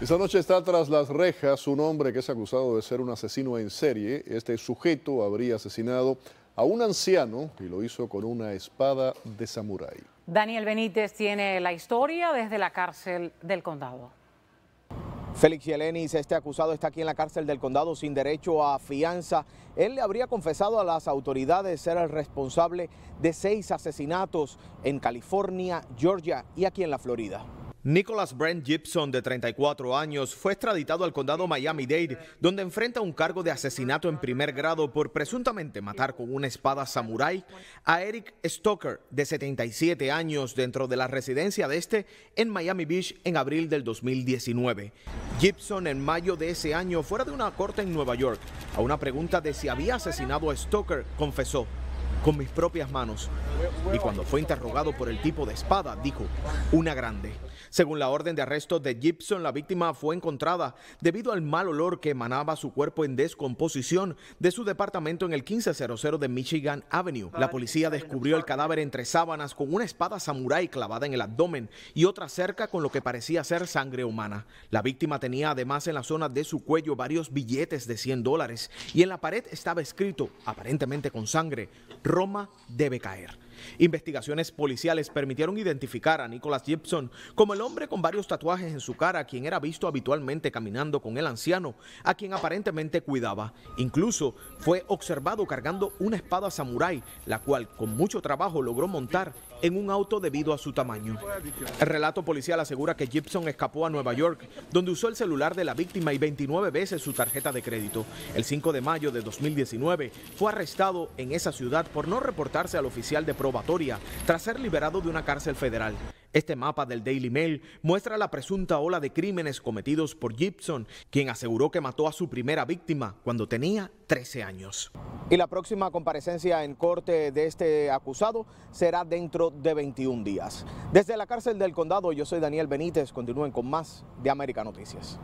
Esta noche está tras las rejas un hombre que es acusado de ser un asesino en serie. Este sujeto habría asesinado a un anciano y lo hizo con una espada de samurái. Daniel Benítez tiene la historia desde la cárcel del condado. Félix Yelenis, este acusado está aquí en la cárcel del condado sin derecho a fianza. Él le habría confesado a las autoridades ser el responsable de seis asesinatos en California, Georgia y aquí en la Florida. Nicholas Brent Gibson, de 34 años, fue extraditado al condado Miami-Dade, donde enfrenta un cargo de asesinato en primer grado por presuntamente matar con una espada samurái a Eric Stoker, de 77 años, dentro de la residencia de este en Miami Beach en abril del 2019. Gibson, en mayo de ese año, fuera de una corte en Nueva York, a una pregunta de si había asesinado a Stoker, confesó con mis propias manos. Y cuando fue interrogado por el tipo de espada, dijo, una grande. Según la orden de arresto de Gibson, la víctima fue encontrada debido al mal olor que emanaba su cuerpo en descomposición de su departamento en el 1500 de Michigan Avenue. La policía descubrió el cadáver entre sábanas con una espada samurái clavada en el abdomen y otra cerca con lo que parecía ser sangre humana. La víctima tenía además en la zona de su cuello varios billetes de 100 dólares y en la pared estaba escrito, aparentemente con sangre, Roma debe caer. Investigaciones policiales permitieron identificar a Nicholas Gibson como el hombre con varios tatuajes en su cara, quien era visto habitualmente caminando con el anciano, a quien aparentemente cuidaba. Incluso fue observado cargando una espada samurái, la cual con mucho trabajo logró montar en un auto debido a su tamaño. El relato policial asegura que Gibson escapó a Nueva York, donde usó el celular de la víctima y 29 veces su tarjeta de crédito. El 5 de mayo de 2019 fue arrestado en esa ciudad por no reportarse al oficial de pro tras ser liberado de una cárcel federal. Este mapa del Daily Mail muestra la presunta ola de crímenes cometidos por Gibson, quien aseguró que mató a su primera víctima cuando tenía 13 años. Y la próxima comparecencia en corte de este acusado será dentro de 21 días. Desde la cárcel del condado, yo soy Daniel Benítez. Continúen con más de América Noticias.